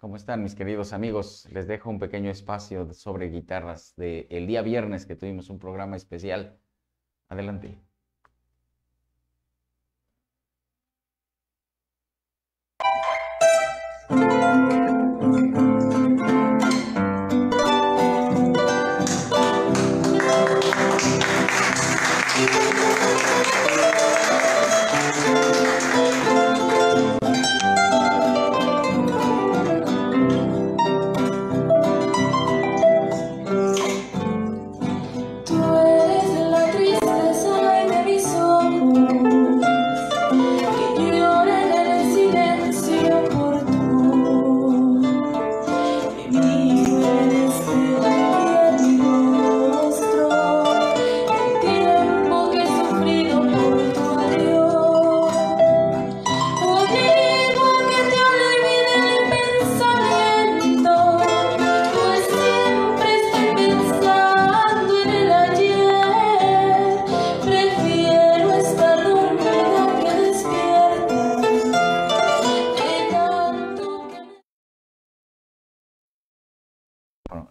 ¿Cómo están mis queridos amigos? Les dejo un pequeño espacio sobre guitarras del el día viernes que tuvimos un programa especial. Adelante.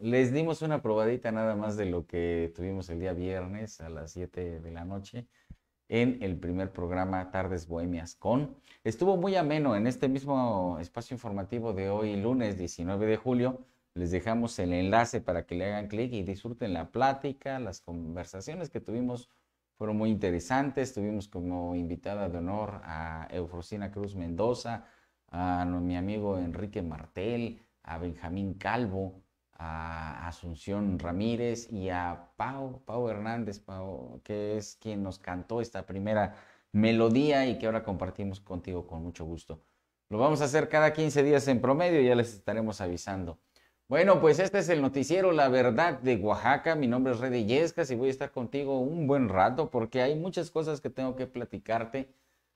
Les dimos una probadita nada más de lo que tuvimos el día viernes a las 7 de la noche en el primer programa Tardes Bohemias con. Estuvo muy ameno en este mismo espacio informativo de hoy, lunes 19 de julio. Les dejamos el enlace para que le hagan clic y disfruten la plática. Las conversaciones que tuvimos fueron muy interesantes. Tuvimos como invitada de honor a Eufrosina Cruz Mendoza, a mi amigo Enrique Martel, a Benjamín Calvo, a Asunción Ramírez y a Pau, Pau Hernández, Pau, que es quien nos cantó esta primera melodía y que ahora compartimos contigo con mucho gusto. Lo vamos a hacer cada 15 días en promedio, ya les estaremos avisando. Bueno, pues este es el noticiero La Verdad de Oaxaca. Mi nombre es Red Yescas y voy a estar contigo un buen rato porque hay muchas cosas que tengo que platicarte.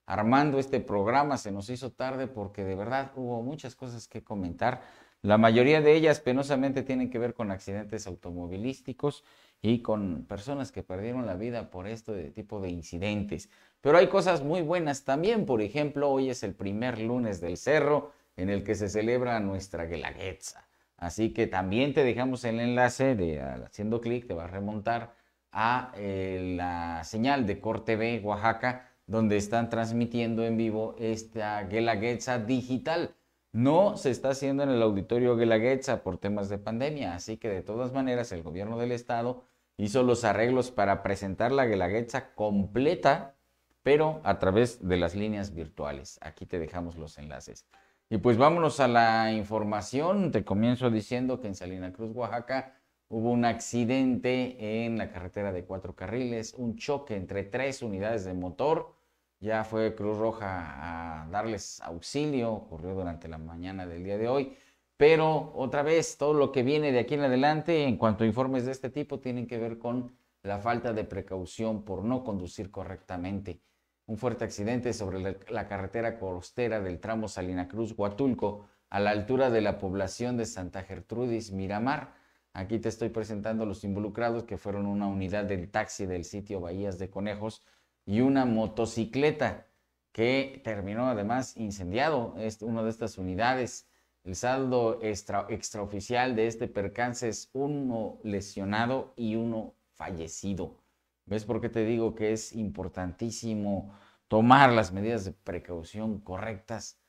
Armando este programa se nos hizo tarde porque de verdad hubo muchas cosas que comentar. La mayoría de ellas penosamente tienen que ver con accidentes automovilísticos y con personas que perdieron la vida por este tipo de incidentes. Pero hay cosas muy buenas también. Por ejemplo, hoy es el primer lunes del cerro en el que se celebra nuestra Guelaguetza. Así que también te dejamos el enlace de haciendo clic, te va a remontar a eh, la señal de Corte B, Oaxaca, donde están transmitiendo en vivo esta Guelaguetza digital. No se está haciendo en el auditorio Guelaguetza por temas de pandemia, así que de todas maneras el gobierno del estado hizo los arreglos para presentar la Guelaguetza completa, pero a través de las líneas virtuales. Aquí te dejamos los enlaces. Y pues vámonos a la información. Te comienzo diciendo que en Salina Cruz, Oaxaca, hubo un accidente en la carretera de cuatro carriles, un choque entre tres unidades de motor ya fue Cruz Roja a darles auxilio, ocurrió durante la mañana del día de hoy. Pero otra vez, todo lo que viene de aquí en adelante en cuanto a informes de este tipo tienen que ver con la falta de precaución por no conducir correctamente. Un fuerte accidente sobre la carretera costera del tramo Salina Cruz-Huatulco a la altura de la población de Santa Gertrudis Miramar. Aquí te estoy presentando los involucrados que fueron una unidad del taxi del sitio Bahías de Conejos y una motocicleta que terminó además incendiado es una de estas unidades. El saldo extraoficial de este percance es uno lesionado y uno fallecido. ¿Ves por qué te digo que es importantísimo tomar las medidas de precaución correctas?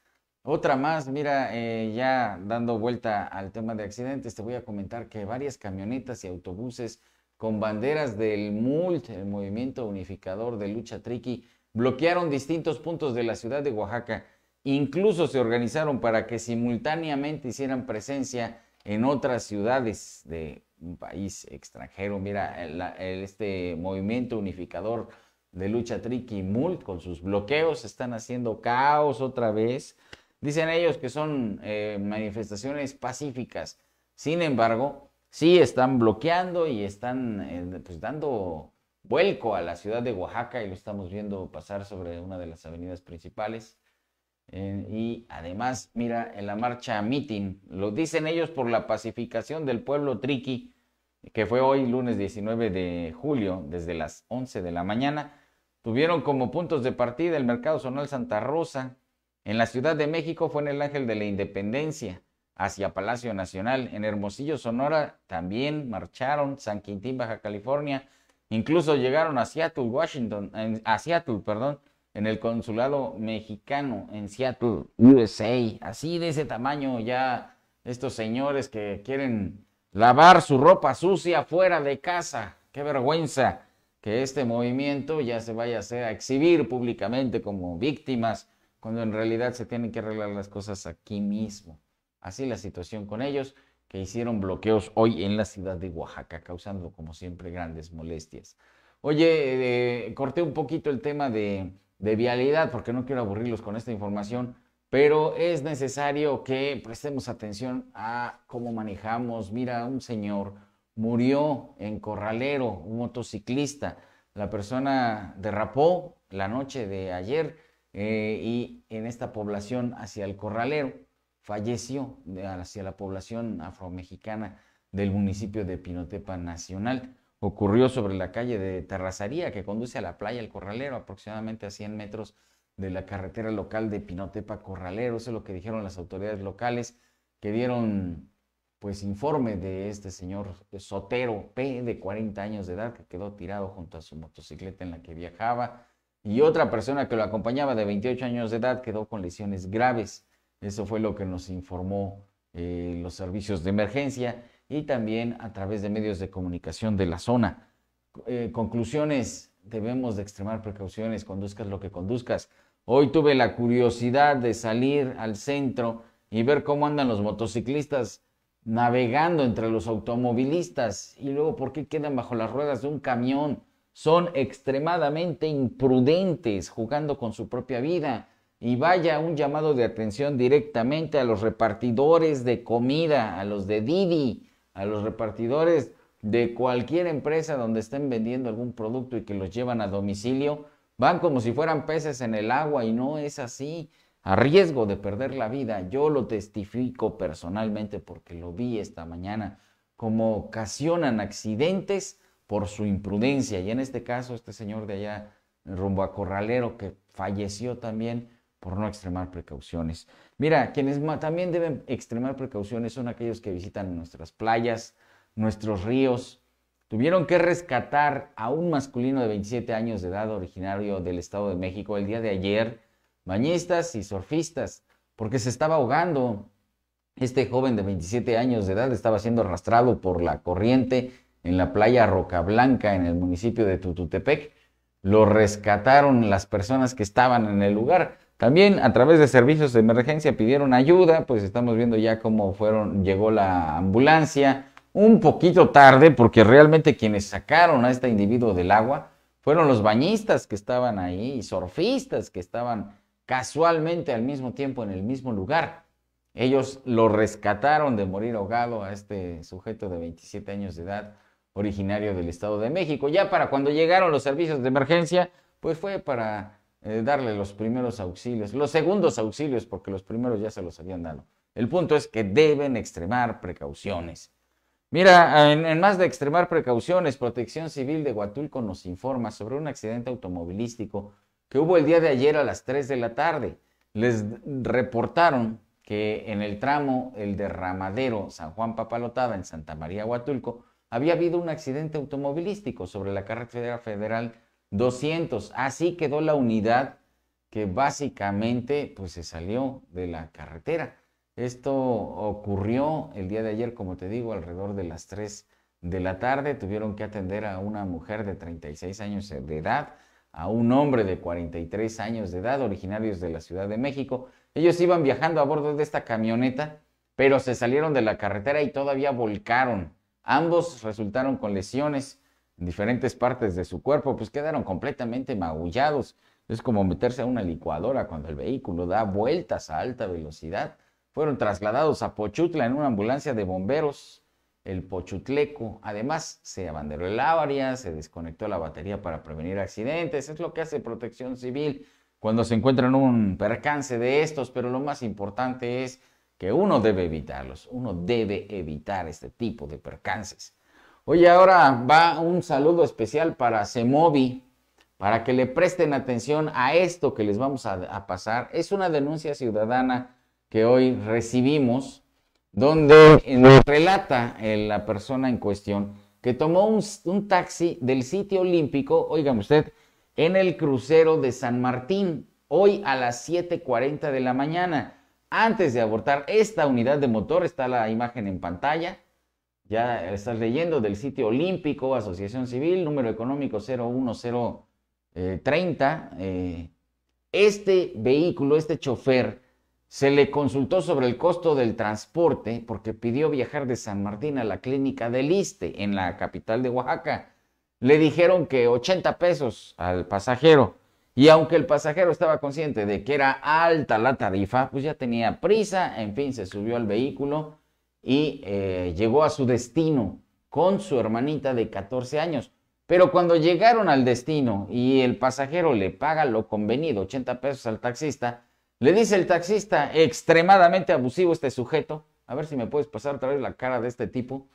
Otra más, mira, eh, ya dando vuelta al tema de accidentes, te voy a comentar que varias camionetas y autobuses con banderas del MULT, el Movimiento Unificador de Lucha Triqui, bloquearon distintos puntos de la ciudad de Oaxaca. Incluso se organizaron para que simultáneamente hicieran presencia en otras ciudades de un país extranjero. Mira, este movimiento unificador de lucha Triqui Mult con sus bloqueos están haciendo caos otra vez. Dicen ellos que son eh, manifestaciones pacíficas. Sin embargo, sí están bloqueando y están eh, pues, dando vuelco a la ciudad de Oaxaca y lo estamos viendo pasar sobre una de las avenidas principales. Eh, y además, mira, en la marcha meeting, lo dicen ellos por la pacificación del pueblo triqui, que fue hoy lunes 19 de julio, desde las 11 de la mañana, tuvieron como puntos de partida el mercado zonal Santa Rosa. En la Ciudad de México fue en el Ángel de la Independencia hacia Palacio Nacional. En Hermosillo, Sonora, también marcharon, San Quintín, Baja California, incluso llegaron a Seattle, Washington, en, a Seattle, perdón, en el consulado mexicano en Seattle, USA. Así de ese tamaño ya estos señores que quieren lavar su ropa sucia fuera de casa. Qué vergüenza que este movimiento ya se vaya a, hacer a exhibir públicamente como víctimas, cuando en realidad se tienen que arreglar las cosas aquí mismo. Así la situación con ellos, que hicieron bloqueos hoy en la ciudad de Oaxaca, causando como siempre grandes molestias. Oye, eh, corté un poquito el tema de, vialidad porque no quiero aburrirlos con esta información, pero es necesario que prestemos atención a cómo manejamos. Mira, un señor murió en Corralero, un motociclista. La persona derrapó la noche de ayer eh, y en esta población hacia el Corralero falleció hacia la población afromexicana del municipio de Pinotepa Nacional. Ocurrió sobre la calle de Terrazaría que conduce a la playa El Corralero, aproximadamente a 100 metros de la carretera local de Pinotepa Corralero. Eso es lo que dijeron las autoridades locales que dieron pues informe de este señor Sotero P de 40 años de edad que quedó tirado junto a su motocicleta en la que viajaba y otra persona que lo acompañaba de 28 años de edad quedó con lesiones graves. Eso fue lo que nos informó eh, los servicios de emergencia y también a través de medios de comunicación de la zona. Eh, conclusiones, debemos de extremar precauciones, conduzcas lo que conduzcas. Hoy tuve la curiosidad de salir al centro y ver cómo andan los motociclistas navegando entre los automovilistas y luego por qué quedan bajo las ruedas de un camión. Son extremadamente imprudentes jugando con su propia vida y vaya un llamado de atención directamente a los repartidores de comida, a los de Didi, a los repartidores de cualquier empresa donde estén vendiendo algún producto y que los llevan a domicilio, van como si fueran peces en el agua y no es así. A riesgo de perder la vida, yo lo testifico personalmente porque lo vi esta mañana, como ocasionan accidentes por su imprudencia. Y en este caso, este señor de allá, rumbo a Corralero, que falleció también por no extremar precauciones. Mira, quienes también deben extremar precauciones son aquellos que visitan nuestras playas, nuestros ríos. Tuvieron que rescatar a un masculino de 27 años de edad originario del Estado de México el día de ayer, bañistas y surfistas, porque se estaba ahogando. Este joven de 27 años de edad estaba siendo arrastrado por la corriente en la playa Roca Blanca en el municipio de Tututepec. Lo rescataron las personas que estaban en el lugar. También a través de servicios de emergencia pidieron ayuda, pues estamos viendo ya cómo fueron, llegó la ambulancia un poquito tarde porque realmente quienes sacaron a este individuo del agua fueron los bañistas que estaban ahí y surfistas que estaban casualmente al mismo tiempo en el mismo lugar. Ellos lo rescataron de morir ahogado a este sujeto de 27 años de edad, originario del Estado de México. Ya para cuando llegaron los servicios de emergencia, pues fue para eh, darle los primeros auxilios, los segundos auxilios, porque los primeros ya se los habían dado. El punto es que deben extremar precauciones. Mira, en, más de extremar precauciones, Protección Civil de Huatulco nos informa sobre un accidente automovilístico que hubo el día de ayer a las 3 de la tarde. Les reportaron que en el tramo El Derramadero San Juan Papalotada en Santa María Huatulco había habido un accidente automovilístico sobre la carretera federal 200. Así quedó la unidad que básicamente pues se salió de la carretera. Esto ocurrió el día de ayer, como te digo, alrededor de las 3 de la tarde. Tuvieron que atender a una mujer de 36 años de edad, a un hombre de 43 años de edad, originarios de la Ciudad de México. Ellos iban viajando a bordo de esta camioneta, pero se salieron de la carretera y todavía volcaron. Ambos resultaron con lesiones en diferentes partes de su cuerpo, pues quedaron completamente magullados. Es como meterse a una licuadora cuando el vehículo da vueltas a alta velocidad. Fueron trasladados a Pochutla en una ambulancia de bomberos, el Pochutleco. Además, se abanderó el área, se desconectó la batería para prevenir accidentes. Es lo que hace Protección Civil cuando se encuentran un percance de estos, pero lo más importante es que uno debe evitarlos, uno debe evitar este tipo de percances. Oye, ahora va un saludo especial para CEMOVI, para que le presten atención a esto que les vamos a, pasar. Es una denuncia ciudadana que hoy recibimos, donde nos relata eh, la persona en cuestión que tomó un, taxi del sitio olímpico, oigan usted, en el crucero de San Martín, hoy a las 7.40 de la mañana. Antes de abortar esta unidad de motor, está la imagen en pantalla, ya estás leyendo del sitio olímpico, Asociación Civil, número económico 01030. Eh, eh, este vehículo, este chofer, se le consultó sobre el costo del transporte porque pidió viajar de San Martín a la clínica del Liste en la capital de Oaxaca. Le dijeron que 80 pesos al pasajero. Y aunque el pasajero estaba consciente de que era alta la tarifa, pues ya tenía prisa, en fin, se subió al vehículo y eh, llegó a su destino con su hermanita de 14 años. Pero cuando llegaron al destino y el pasajero le paga lo convenido, 80 pesos al taxista, le dice el taxista, extremadamente abusivo este sujeto, a ver si me puedes pasar otra vez la cara de este tipo,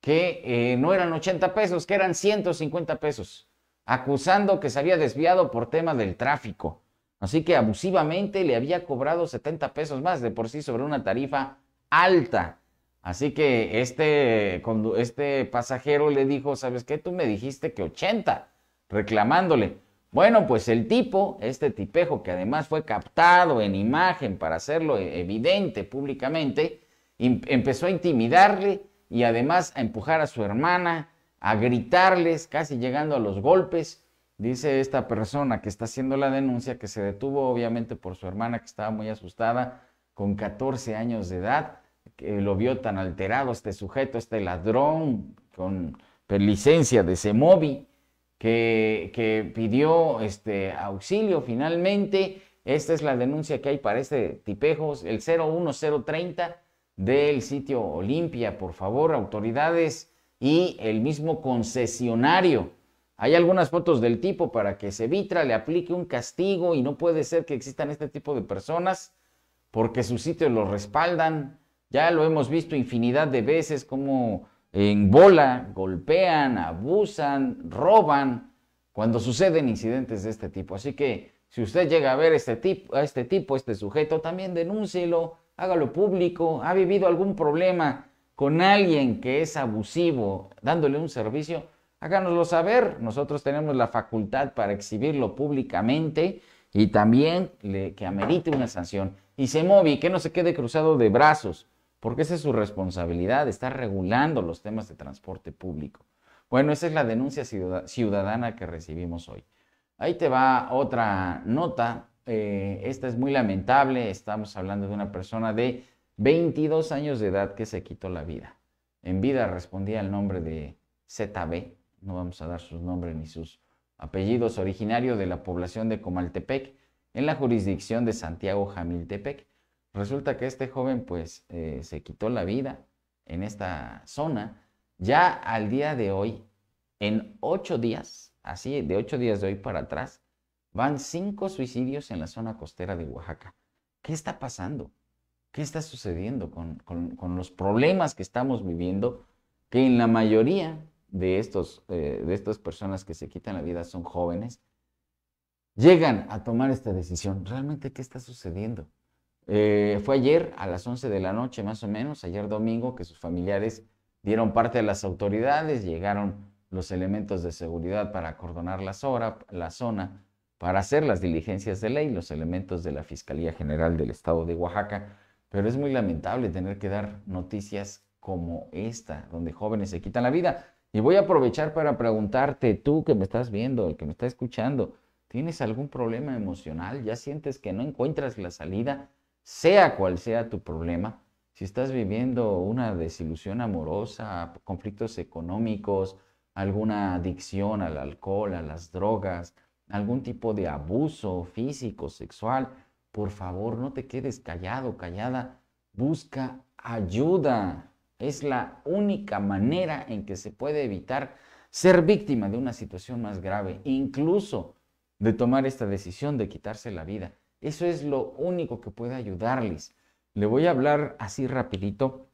que eh, no eran 80 pesos, que eran 150 pesos, acusando que se había desviado por tema del tráfico. Así que abusivamente le había cobrado 70 pesos más de por sí sobre una tarifa alta. Así que este, este pasajero le dijo, ¿sabes qué? Tú me dijiste que 80, reclamándole. Bueno, pues el tipo, este tipejo que además fue captado en imagen para hacerlo e-, evidente públicamente, empezó a intimidarle y además a empujar a su hermana, a gritarles, casi llegando a los golpes. Dice esta persona que está haciendo la denuncia que se detuvo obviamente por su hermana que estaba muy asustada con 14 años de edad que lo vio tan alterado este sujeto, este ladrón, con licencia de Semovi, que, que, pidió este auxilio finalmente. Esta es la denuncia que hay para este tipejos, el 01030 del sitio Olimpia, por favor, autoridades y el mismo concesionario. Hay algunas fotos del tipo para que se vitra, le aplique un castigo y no puede ser que existan este tipo de personas porque sus sitio lo respaldan, ya lo hemos visto infinidad de veces, como en bola golpean, abusan, roban, cuando suceden incidentes de este tipo. Así que si usted llega a ver este tipo, a este tipo, este sujeto, también denúncielo, hágalo público. ¿Ha vivido algún problema con alguien que es abusivo dándole un servicio? Háganoslo saber. Nosotros tenemos la facultad para exhibirlo públicamente y también le, que amerite una sanción. Y se y que no se quede cruzado de brazos porque esa es su responsabilidad, está regulando los temas de transporte público. Bueno, esa es la denuncia ciudadana que recibimos hoy. Ahí te va otra nota. Eh, esta es muy lamentable. Estamos hablando de una persona de 22 años de edad que se quitó la vida. En vida respondía el nombre de ZB. No vamos a dar sus nombres ni sus apellidos. Originario de la población de Comaltepec, en la jurisdicción de Santiago Jamiltepec. Resulta que este joven pues eh, se quitó la vida en esta zona. Ya al día de hoy, en ocho días, así de ocho días de hoy para atrás, van cinco suicidios en la zona costera de Oaxaca. ¿Qué está pasando? ¿Qué está sucediendo con, los problemas que estamos viviendo? Que en la mayoría de, estos, eh, de estas personas que se quitan la vida son jóvenes, llegan a tomar esta decisión. ¿Realmente qué está sucediendo? Eh, fue ayer a las 11 de la noche más o menos, ayer domingo, que sus familiares dieron parte a las autoridades, llegaron los elementos de seguridad para acordonar la, zona, la zona para hacer las diligencias de ley, los elementos de la Fiscalía General del Estado de Oaxaca, pero es muy lamentable tener que dar noticias como esta, donde jóvenes se quitan la vida. Y voy a aprovechar para preguntarte, tú que me estás viendo, el que me está escuchando, ¿tienes algún problema emocional? ¿Ya sientes que no encuentras la salida? sea cual sea tu problema, si estás viviendo una desilusión amorosa, conflictos económicos, alguna adicción al alcohol, a las drogas, algún tipo de abuso físico, sexual, por favor no te quedes callado, callada, busca ayuda. Es la única manera en que se puede evitar ser víctima de una situación más grave, incluso de tomar esta decisión de quitarse la vida. Eso es lo único que puede ayudarles. Le voy a hablar así rapidito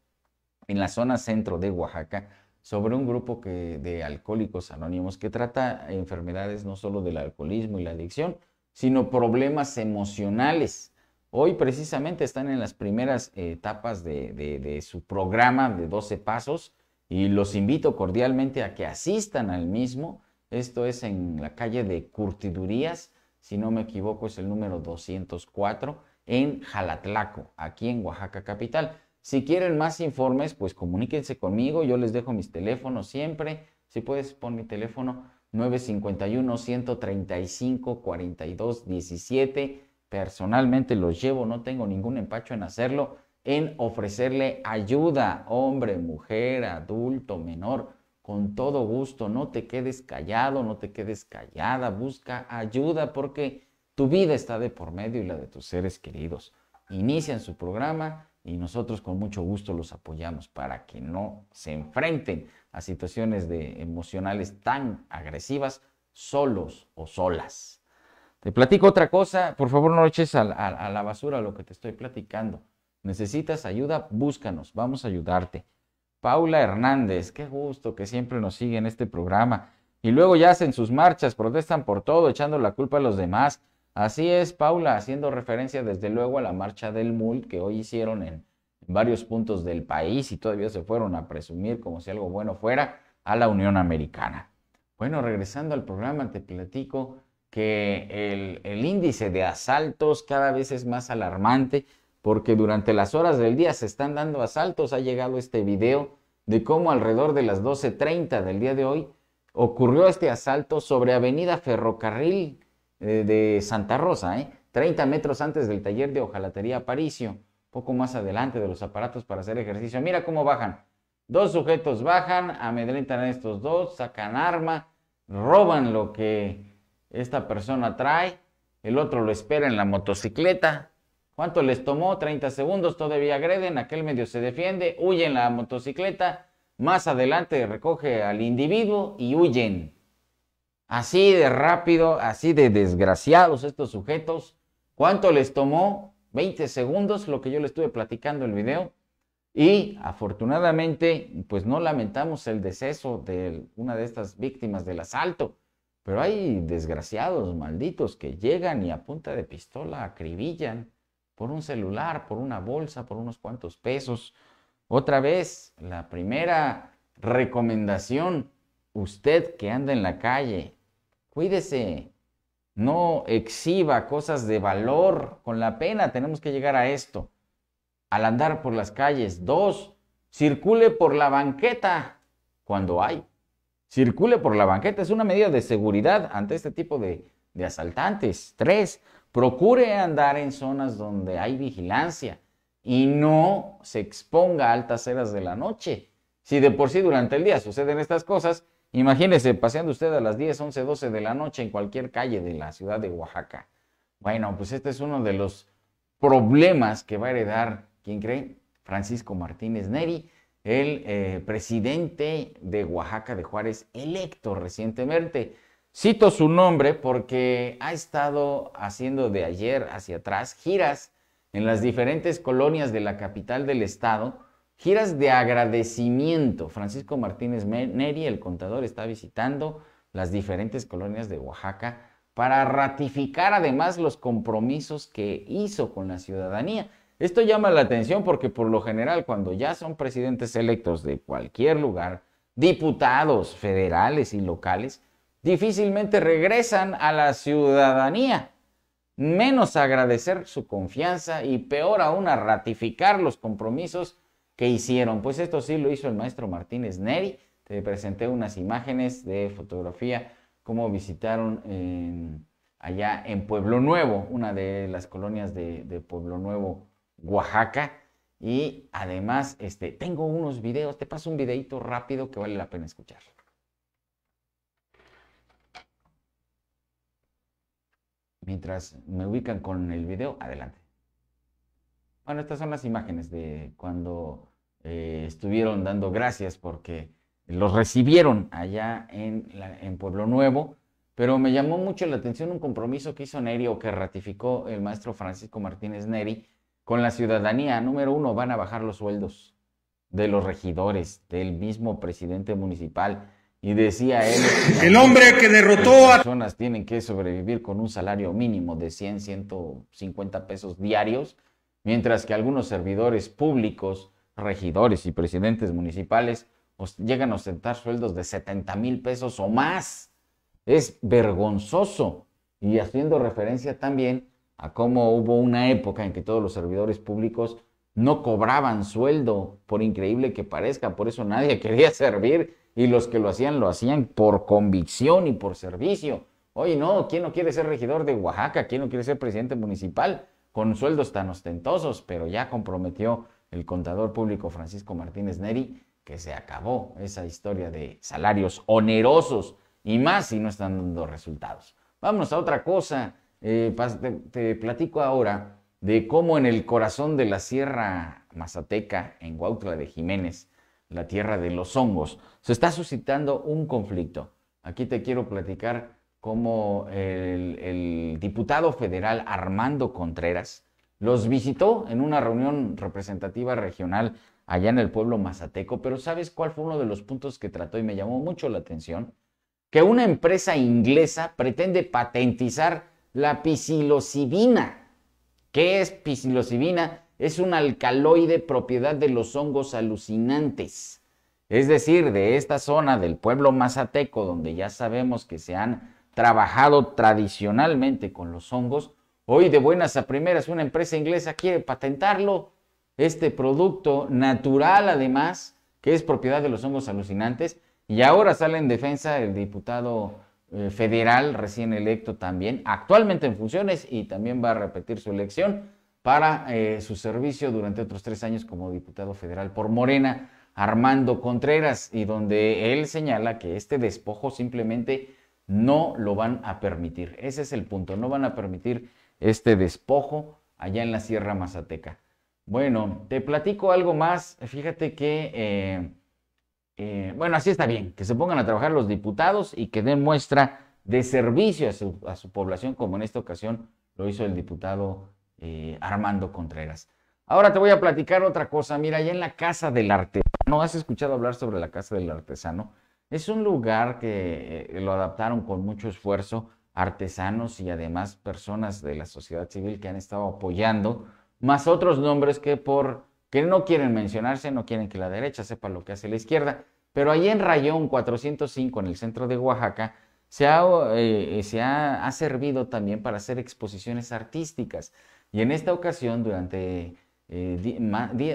en la zona centro de Oaxaca sobre un grupo de alcohólicos anónimos que trata enfermedades no solo del alcoholismo y la adicción, sino problemas emocionales. Hoy precisamente están en las primeras etapas de, de su programa de 12 pasos y los invito cordialmente a que asistan al mismo. Esto es en la calle de Curtidurías si no me equivoco es el número 204, en Jalatlaco, aquí en Oaxaca Capital. Si quieren más informes, pues comuníquense conmigo, yo les dejo mis teléfonos siempre. Si puedes, pon mi teléfono 951-135-4217. Personalmente los llevo, no tengo ningún empacho en hacerlo, en ofrecerle ayuda, hombre, mujer, adulto, menor con todo gusto, no te quedes callado, no te quedes callada, busca ayuda porque tu vida está de por medio y la de tus seres queridos. Inician su programa y nosotros con mucho gusto los apoyamos para que no se enfrenten a situaciones de emocionales tan agresivas solos o solas. Te platico otra cosa, por favor no eches a la basura lo que te estoy platicando. Necesitas ayuda, búscanos, vamos a ayudarte. Paula Hernández, qué gusto que siempre nos sigue en este programa. Y luego ya hacen sus marchas, protestan por todo, echando la culpa a los demás. Así es, Paula, haciendo referencia desde luego a la marcha del MUL que hoy hicieron en varios puntos del país y todavía se fueron a presumir como si algo bueno fuera a la Unión Americana. Bueno, regresando al programa, te platico que el, el índice de asaltos cada vez es más alarmante porque durante las horas del día se están dando asaltos. Ha llegado este video de cómo alrededor de las 12.30 del día de hoy ocurrió este asalto sobre Avenida Ferrocarril eh, de Santa Rosa, 30 ¿eh? metros antes del taller de Ojalatería Aparicio, poco más adelante de los aparatos para hacer ejercicio. Mira cómo bajan. Dos sujetos bajan, amedrentan a estos dos, sacan arma, roban lo que esta persona trae, el otro lo espera en la motocicleta, ¿Cuánto les tomó? 30 segundos, todavía agreden, aquel medio se defiende, huyen la motocicleta, más adelante recoge al individuo y huyen. Así de rápido, así de desgraciados estos sujetos. ¿Cuánto les tomó? 20 segundos, lo que yo le estuve platicando el video. Y afortunadamente, pues no lamentamos el deceso de una de estas víctimas del asalto. Pero hay desgraciados, malditos, que llegan y a punta de pistola acribillan por un celular, por una bolsa, por unos cuantos pesos. Otra vez, la primera recomendación, usted que anda en la calle, cuídese, no exhiba cosas de valor con la pena, tenemos que llegar a esto, al andar por las calles. Dos, circule por la banqueta cuando hay. Circule por la banqueta es una medida de seguridad ante este tipo de, de asaltantes. Tres, Procure andar en zonas donde hay vigilancia y no se exponga a altas horas de la noche. Si de por sí durante el día suceden estas cosas, imagínese paseando usted a las 10, 11, 12 de la noche en cualquier calle de la ciudad de Oaxaca. Bueno, pues este es uno de los problemas que va a heredar, ¿quién cree? Francisco Martínez Neri, el eh, presidente de Oaxaca de Juárez, electo recientemente. Cito su nombre porque ha estado haciendo de ayer hacia atrás giras en las diferentes colonias de la capital del estado, giras de agradecimiento. Francisco Martínez Neri, el contador, está visitando las diferentes colonias de Oaxaca para ratificar además los compromisos que hizo con la ciudadanía. Esto llama la atención porque por lo general cuando ya son presidentes electos de cualquier lugar, diputados federales y locales, difícilmente regresan a la ciudadanía, menos agradecer su confianza y peor aún a ratificar los compromisos que hicieron. Pues esto sí lo hizo el maestro Martínez Neri. Te presenté unas imágenes de fotografía, como visitaron allá en Pueblo Nuevo, una de las colonias de, Pueblo Nuevo, Oaxaca. Y además, este, tengo unos videos, te paso un videito rápido que vale la pena escuchar. Mientras me ubican con el video, adelante. Bueno, estas son las imágenes de cuando eh, estuvieron dando gracias porque los recibieron allá en, en, Pueblo Nuevo, pero me llamó mucho la atención un compromiso que hizo Neri o que ratificó el maestro Francisco Martínez Neri con la ciudadanía. Número uno, van a bajar los sueldos de los regidores, del mismo presidente municipal, y decía él, el hombre que derrotó a... Personas tienen que sobrevivir con un salario mínimo de 100, 150 pesos diarios, mientras que algunos servidores públicos, regidores y presidentes municipales llegan a ostentar sueldos de 70 mil pesos o más. Es vergonzoso. Y haciendo referencia también a cómo hubo una época en que todos los servidores públicos no cobraban sueldo, por increíble que parezca, por eso nadie quería servir y los que lo hacían lo hacían por convicción y por servicio. Oye, no, ¿quién no quiere ser regidor de Oaxaca? ¿Quién no quiere ser presidente municipal? Con sueldos tan ostentosos, pero ya comprometió el contador público Francisco Martínez Neri que se acabó esa historia de salarios onerosos y más si no están dando resultados. vamos a otra cosa. Eh, te, te platico ahora de cómo en el corazón de la Sierra Mazateca, en Huautla de Jiménez, la tierra de los hongos. Se está suscitando un conflicto. Aquí te quiero platicar cómo el, diputado federal Armando Contreras los visitó en una reunión representativa regional allá en el pueblo mazateco, pero ¿sabes cuál fue uno de los puntos que trató y me llamó mucho la atención? Que una empresa inglesa pretende patentizar la pisilocibina. ¿Qué es pisilocibina? es un alcaloide propiedad de los hongos alucinantes. Es decir, de esta zona del pueblo mazateco, donde ya sabemos que se han trabajado tradicionalmente con los hongos, hoy de buenas a primeras una empresa inglesa quiere patentarlo, este producto natural además, que es propiedad de los hongos alucinantes, y ahora sale en defensa el diputado eh, federal recién electo también, actualmente en funciones y también va a repetir su elección, para eh, su servicio durante otros tres años como diputado federal por Morena, Armando Contreras, y donde él señala que este despojo simplemente no lo van a permitir. Ese es el punto, no van a permitir este despojo allá en la Sierra Mazateca. Bueno, te platico algo más. Fíjate que, eh, eh, bueno, así está bien, que se pongan a trabajar los diputados y que den muestra de servicio a su, a su población, como en esta ocasión lo hizo el diputado eh, Armando Contreras. Ahora te voy a platicar otra cosa. Mira, allá en la Casa del Artesano, ¿has escuchado hablar sobre la Casa del Artesano? Es un lugar que eh, lo adaptaron con mucho esfuerzo artesanos y además personas de la sociedad civil que han estado apoyando, más otros nombres que por que no quieren mencionarse, no quieren que la derecha sepa lo que hace la izquierda. Pero allí en Rayón 405, en el centro de Oaxaca, se eh, se ha servido también para hacer exposiciones artísticas. Y en esta ocasión, durante eh,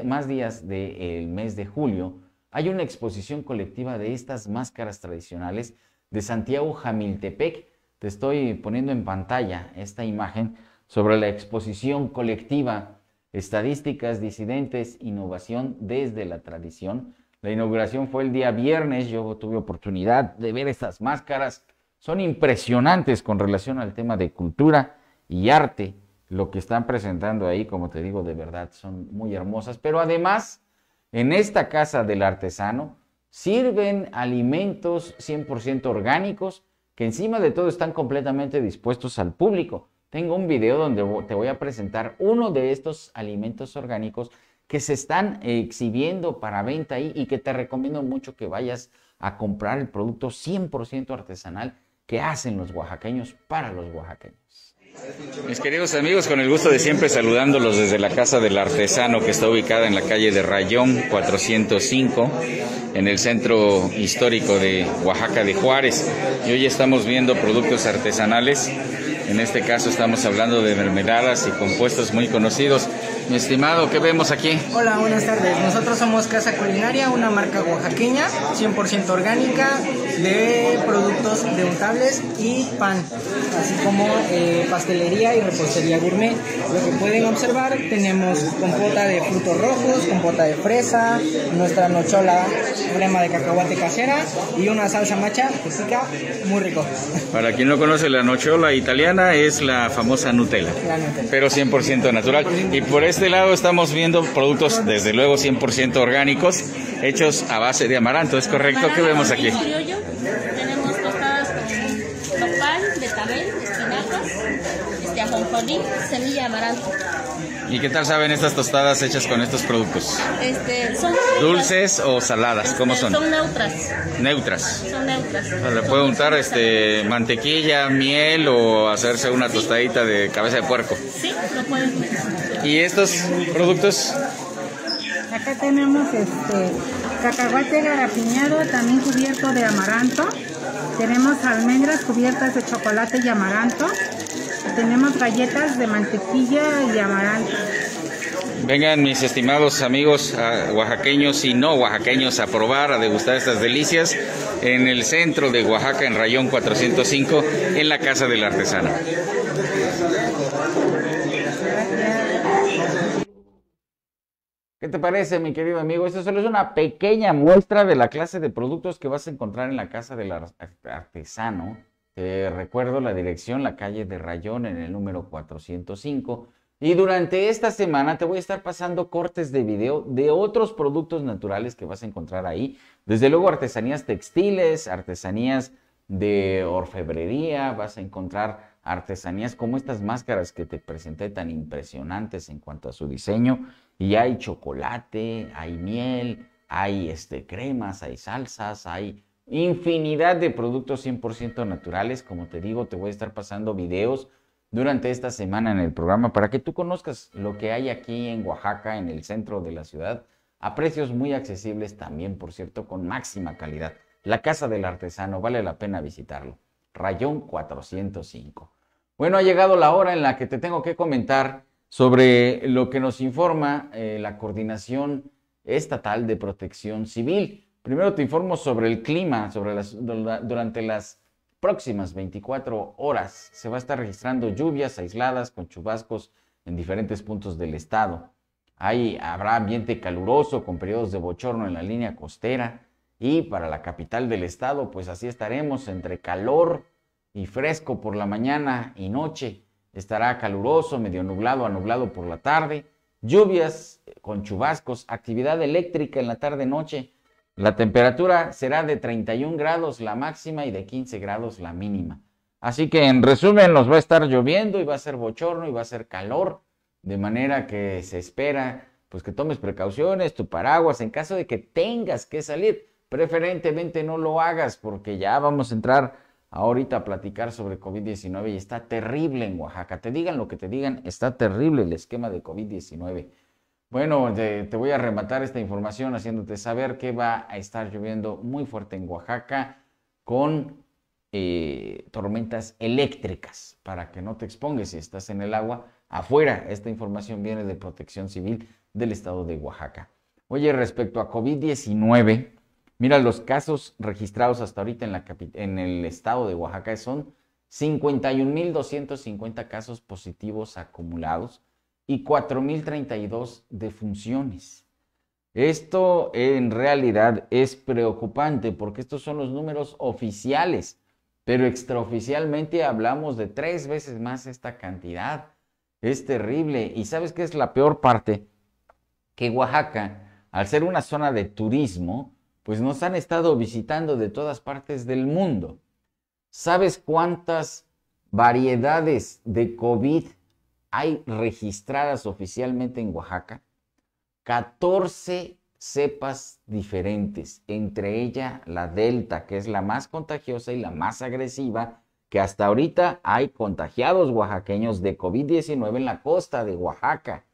más, días del eh, mes de julio, hay una exposición colectiva de estas máscaras tradicionales de Santiago Jamiltepec. Te estoy poniendo en pantalla esta imagen sobre la exposición colectiva Estadísticas, Disidentes, Innovación desde la Tradición. La inauguración fue el día viernes, yo tuve oportunidad de ver estas máscaras. Son impresionantes con relación al tema de cultura y arte lo que están presentando ahí, como te digo, de verdad son muy hermosas. Pero además, en esta casa del artesano sirven alimentos 100% orgánicos que encima de todo están completamente dispuestos al público. Tengo un video donde te voy a presentar uno de estos alimentos orgánicos que se están exhibiendo para venta ahí y que te recomiendo mucho que vayas a comprar el producto 100% artesanal que hacen los oaxaqueños para los oaxaqueños. Mis queridos amigos, con el gusto de siempre saludándolos desde la Casa del Artesano que está ubicada en la calle de Rayón 405 en el centro histórico de Oaxaca de Juárez. Y hoy estamos viendo productos artesanales en este caso estamos hablando de mermeladas y compuestos muy conocidos. Mi estimado, ¿qué vemos aquí? Hola, buenas tardes. Nosotros somos Casa Culinaria, una marca oaxaqueña, 100% orgánica, de productos de untables y pan, así como eh, pastelería y repostería gourmet. Lo que pueden observar, tenemos compota de frutos rojos, compota de fresa, nuestra nochola, crema de cacahuate casera y una salsa macha que muy rico. Para quien no conoce la nochola italiana, es la famosa Nutella, pero 100% natural. Y por este lado estamos viendo productos, desde luego, 100% orgánicos, hechos a base de amaranto. ¿Es correcto? ¿Qué vemos aquí? Tenemos tostadas con nopal, betabel, espinacas, este, ajonjolí, semilla de amaranto. ¿Y qué tal saben estas tostadas hechas con estos productos? Este, son dulces o saladas, ¿cómo este, son? Son neutras. Neutras. Son neutras. Ah, le puede untar este mantequilla, miel o hacerse una tostadita de cabeza de puerco. Sí, lo pueden. ¿Y estos productos? Acá tenemos este cacahuate garapiñado, también cubierto de amaranto. Tenemos almendras cubiertas de chocolate y amaranto. Tenemos galletas de mantequilla y amaranto. Vengan mis estimados amigos ah, oaxaqueños y no oaxaqueños a probar, a degustar estas delicias en el centro de Oaxaca, en Rayón 405, en la Casa del Artesano. ¿Qué te parece, mi querido amigo? Esto solo es una pequeña muestra de la clase de productos que vas a encontrar en la Casa del Artesano te recuerdo la dirección, la calle de Rayón en el número 405. Y durante esta semana te voy a estar pasando cortes de video de otros productos naturales que vas a encontrar ahí. Desde luego artesanías textiles, artesanías de orfebrería, vas a encontrar artesanías como estas máscaras que te presenté tan impresionantes en cuanto a su diseño. Y hay chocolate, hay miel, hay este, cremas, hay salsas, hay infinidad de productos 100% naturales. Como te digo, te voy a estar pasando videos durante esta semana en el programa para que tú conozcas lo que hay aquí en Oaxaca, en el centro de la ciudad, a precios muy accesibles también, por cierto, con máxima calidad. La Casa del Artesano, vale la pena visitarlo. Rayón 405. Bueno, ha llegado la hora en la que te tengo que comentar sobre lo que nos informa eh, la Coordinación Estatal de Protección Civil. Primero te informo sobre el clima sobre las, durante las próximas 24 horas. Se va a estar registrando lluvias aisladas con chubascos en diferentes puntos del estado. Ahí habrá ambiente caluroso con periodos de bochorno en la línea costera. Y para la capital del estado, pues así estaremos entre calor y fresco por la mañana y noche. Estará caluroso, medio nublado a nublado por la tarde. Lluvias con chubascos, actividad eléctrica en la tarde-noche la temperatura será de 31 grados la máxima y de 15 grados la mínima. Así que en resumen nos va a estar lloviendo y va a ser bochorno y va a ser calor, de manera que se espera pues que tomes precauciones, tu paraguas en caso de que tengas que salir. Preferentemente no lo hagas porque ya vamos a entrar ahorita a platicar sobre COVID-19 y está terrible en Oaxaca. Te digan lo que te digan, está terrible el esquema de COVID-19. Bueno, te, voy a rematar esta información haciéndote saber que va a estar lloviendo muy fuerte en Oaxaca con eh, tormentas eléctricas para que no te expongas si estás en el agua afuera. Esta información viene de Protección Civil del estado de Oaxaca. Oye, respecto a COVID-19, mira, los casos registrados hasta ahorita en, la en el estado de Oaxaca son 51.250 casos positivos acumulados y 4.032 defunciones. Esto en realidad es preocupante porque estos son los números oficiales, pero extraoficialmente hablamos de tres veces más esta cantidad. Es terrible. ¿Y sabes qué es la peor parte? Que Oaxaca, al ser una zona de turismo, pues nos han estado visitando de todas partes del mundo. ¿Sabes cuántas variedades de COVID hay registradas oficialmente en Oaxaca 14 cepas diferentes, entre ellas la Delta, que es la más contagiosa y la más agresiva, que hasta ahorita hay contagiados oaxaqueños de COVID-19 en la costa de Oaxaca.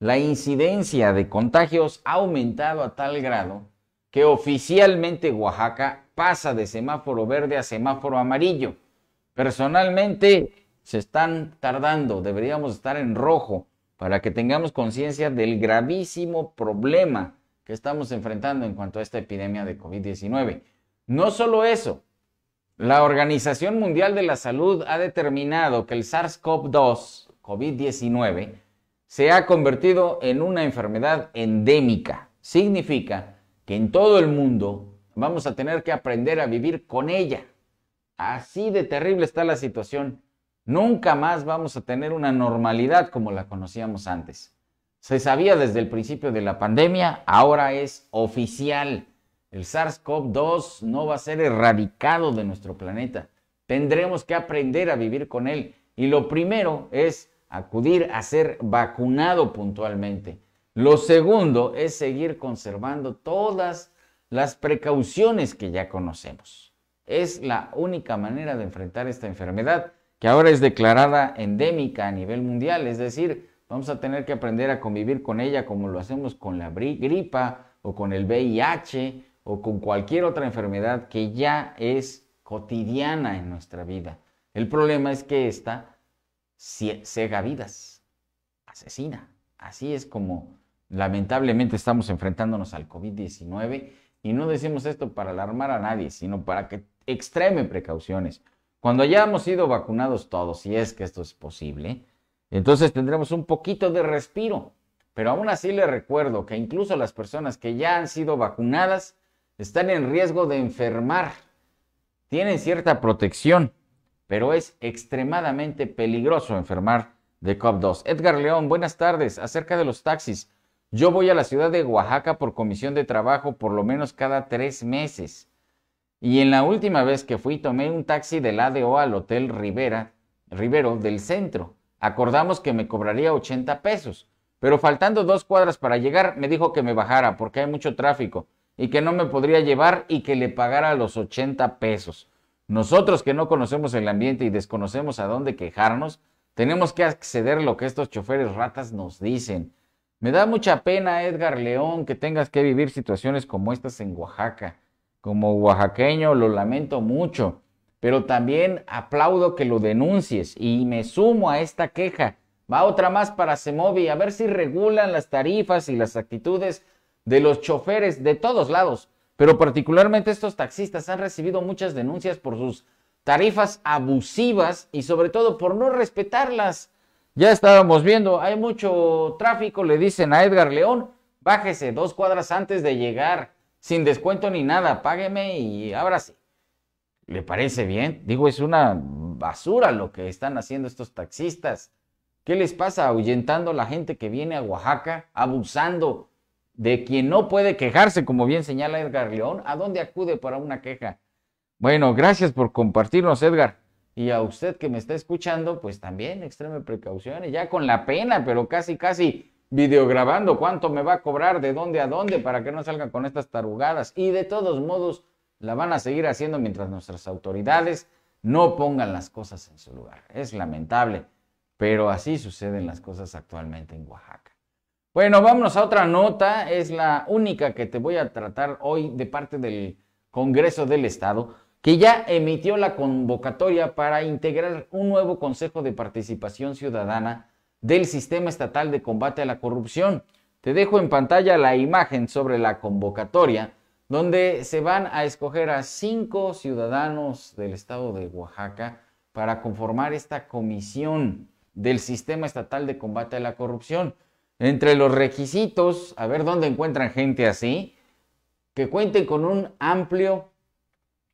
La incidencia de contagios ha aumentado a tal grado que oficialmente Oaxaca pasa de semáforo verde a semáforo amarillo. Personalmente, se están tardando, deberíamos estar en rojo para que tengamos conciencia del gravísimo problema que estamos enfrentando en cuanto a esta epidemia de COVID-19. No solo eso, la Organización Mundial de la Salud ha determinado que el SARS-CoV-2, COVID-19, se ha convertido en una enfermedad endémica. Significa que en todo el mundo vamos a tener que aprender a vivir con ella. Así de terrible está la situación. Nunca más vamos a tener una normalidad como la conocíamos antes. Se sabía desde el principio de la pandemia, ahora es oficial. El SARS-CoV-2 no va a ser erradicado de nuestro planeta. Tendremos que aprender a vivir con él. Y lo primero es acudir a ser vacunado puntualmente. Lo segundo es seguir conservando todas las precauciones que ya conocemos. Es la única manera de enfrentar esta enfermedad que ahora es declarada endémica a nivel mundial, es decir, vamos a tener que aprender a convivir con ella como lo hacemos con la gripa o con el VIH o con cualquier otra enfermedad que ya es cotidiana en nuestra vida. El problema es que esta cega vidas, asesina. Así es como lamentablemente estamos enfrentándonos al COVID-19 y no decimos esto para alarmar a nadie, sino para que extreme precauciones. Cuando hemos sido vacunados todos, si es que esto es posible, entonces tendremos un poquito de respiro. Pero aún así le recuerdo que incluso las personas que ya han sido vacunadas están en riesgo de enfermar. Tienen cierta protección, pero es extremadamente peligroso enfermar de covid 2 Edgar León, buenas tardes. Acerca de los taxis, yo voy a la ciudad de Oaxaca por comisión de trabajo por lo menos cada tres meses. Y en la última vez que fui tomé un taxi del ADO al Hotel Rivera, Rivero del centro. Acordamos que me cobraría 80 pesos, pero faltando dos cuadras para llegar me dijo que me bajara porque hay mucho tráfico y que no me podría llevar y que le pagara los 80 pesos. Nosotros que no conocemos el ambiente y desconocemos a dónde quejarnos, tenemos que acceder a lo que estos choferes ratas nos dicen. Me da mucha pena, Edgar León, que tengas que vivir situaciones como estas en Oaxaca. Como oaxaqueño lo lamento mucho, pero también aplaudo que lo denuncies y me sumo a esta queja. Va otra más para Semovi, a ver si regulan las tarifas y las actitudes de los choferes de todos lados, pero particularmente estos taxistas han recibido muchas denuncias por sus tarifas abusivas y sobre todo por no respetarlas. Ya estábamos viendo, hay mucho tráfico, le dicen a Edgar León, bájese dos cuadras antes de llegar sin descuento ni nada, págueme y ábrase. ¿Le parece bien? Digo, es una basura lo que están haciendo estos taxistas. ¿Qué les pasa? Ahuyentando a la gente que viene a Oaxaca, abusando de quien no puede quejarse, como bien señala Edgar León. ¿A dónde acude para una queja? Bueno, gracias por compartirnos, Edgar. Y a usted que me está escuchando, pues también extreme precauciones, ya con la pena, pero casi, casi videograbando cuánto me va a cobrar, de dónde a dónde, para que no salgan con estas tarugadas. Y de todos modos, la van a seguir haciendo mientras nuestras autoridades no pongan las cosas en su lugar. Es lamentable, pero así suceden las cosas actualmente en Oaxaca. Bueno, vámonos a otra nota. Es la única que te voy a tratar hoy de parte del Congreso del Estado, que ya emitió la convocatoria para integrar un nuevo Consejo de Participación Ciudadana del Sistema Estatal de Combate a la Corrupción. Te dejo en pantalla la imagen sobre la convocatoria, donde se van a escoger a cinco ciudadanos del estado de Oaxaca para conformar esta comisión del Sistema Estatal de Combate a la Corrupción. Entre los requisitos, a ver dónde encuentran gente así, que cuenten con un amplio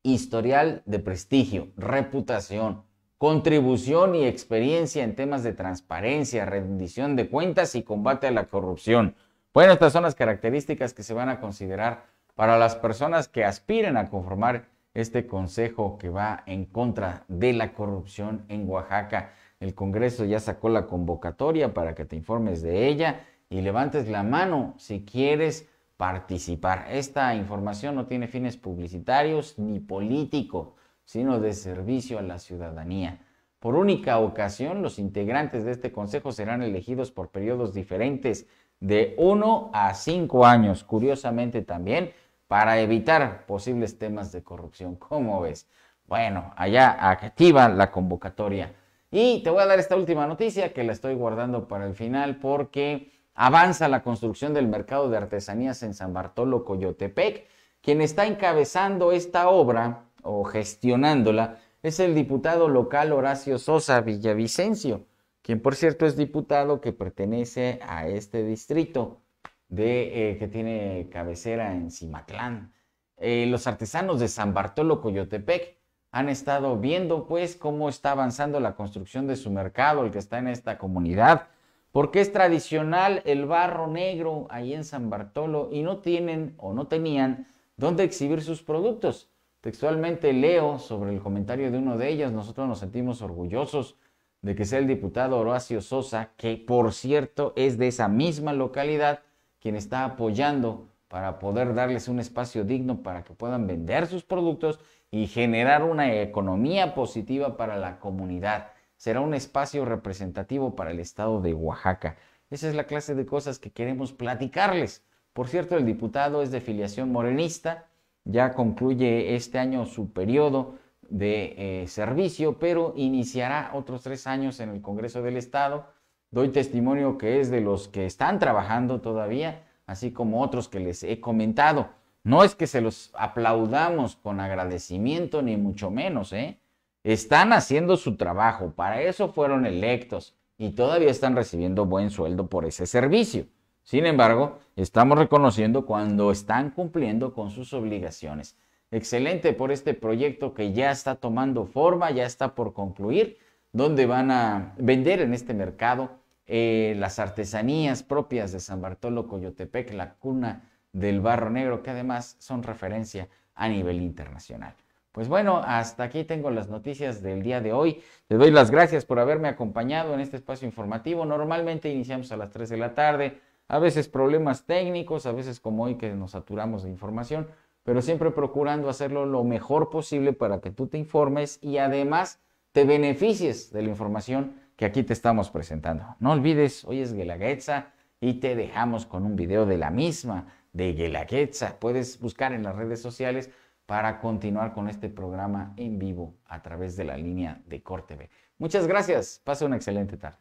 historial de prestigio, reputación, contribución y experiencia en temas de transparencia, rendición de cuentas y combate a la corrupción. Bueno, estas son las características que se van a considerar para las personas que aspiren a conformar este consejo que va en contra de la corrupción en Oaxaca. El Congreso ya sacó la convocatoria para que te informes de ella y levantes la mano si quieres participar. Esta información no tiene fines publicitarios ni políticos sino de servicio a la ciudadanía. Por única ocasión, los integrantes de este Consejo serán elegidos por periodos diferentes de 1 a 5 años, curiosamente también, para evitar posibles temas de corrupción. ¿Cómo ves? Bueno, allá activa la convocatoria. Y te voy a dar esta última noticia que la estoy guardando para el final porque avanza la construcción del mercado de artesanías en San Bartolo, Coyotepec. Quien está encabezando esta obra o gestionándola es el diputado local Horacio Sosa Villavicencio, quien por cierto es diputado que pertenece a este distrito de, eh, que tiene cabecera en Simaclán eh, los artesanos de San Bartolo Coyotepec han estado viendo pues cómo está avanzando la construcción de su mercado, el que está en esta comunidad, porque es tradicional el barro negro ahí en San Bartolo y no tienen o no tenían dónde exhibir sus productos. Textualmente leo sobre el comentario de uno de ellos, nosotros nos sentimos orgullosos de que sea el diputado Horacio Sosa, que por cierto es de esa misma localidad, quien está apoyando para poder darles un espacio digno para que puedan vender sus productos y generar una economía positiva para la comunidad. Será un espacio representativo para el estado de Oaxaca. Esa es la clase de cosas que queremos platicarles. Por cierto, el diputado es de filiación morenista, ya concluye este año su periodo de eh, servicio, pero iniciará otros tres años en el Congreso del Estado. Doy testimonio que es de los que están trabajando todavía, así como otros que les he comentado. No es que se los aplaudamos con agradecimiento, ni mucho menos, ¿eh? Están haciendo su trabajo, para eso fueron electos y todavía están recibiendo buen sueldo por ese servicio. Sin embargo, estamos reconociendo cuando están cumpliendo con sus obligaciones. Excelente por este proyecto que ya está tomando forma, ya está por concluir, donde van a vender en este mercado eh, las artesanías propias de San Bartolo Coyotepec, la cuna del barro negro, que además son referencia a nivel internacional. Pues bueno, hasta aquí tengo las noticias del día de hoy. les doy las gracias por haberme acompañado en este espacio informativo. Normalmente iniciamos a las 3 de la tarde a veces problemas técnicos, a veces como hoy que nos saturamos de información, pero siempre procurando hacerlo lo mejor posible para que tú te informes y además te beneficies de la información que aquí te estamos presentando. No olvides, hoy es Guelaguetza y te dejamos con un video de la misma, de Guelaguetza. Puedes buscar en las redes sociales para continuar con este programa en vivo a través de la línea de Corte B. Muchas gracias. Pasa una excelente tarde.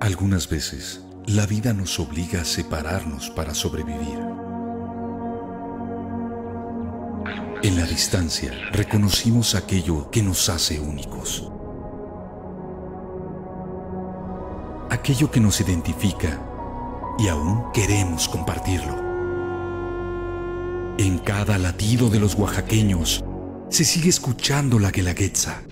Algunas veces, la vida nos obliga a separarnos para sobrevivir. En la distancia, reconocimos aquello que nos hace únicos. Aquello que nos identifica y aún queremos compartirlo. En cada latido de los oaxaqueños se sigue escuchando la guelaguetza.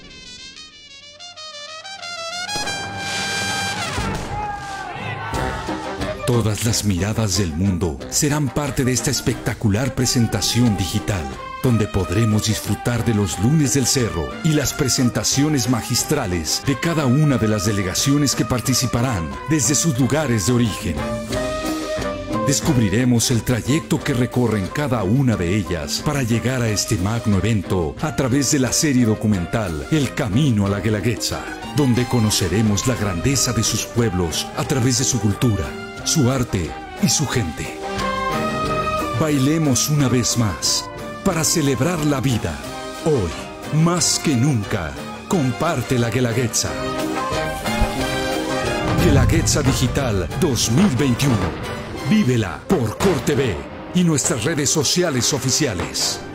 Todas las miradas del mundo serán parte de esta espectacular presentación digital, donde podremos disfrutar de los lunes del cerro y las presentaciones magistrales de cada una de las delegaciones que participarán desde sus lugares de origen. Descubriremos el trayecto que recorren cada una de ellas para llegar a este magno evento a través de la serie documental El Camino a la Guelaguetza, donde conoceremos la grandeza de sus pueblos a través de su cultura, su arte y su gente. Bailemos una vez más para celebrar la vida. Hoy, más que nunca, comparte la Guelaguetza. Guelaguetza Digital 2021. Vívela por B y nuestras redes sociales oficiales.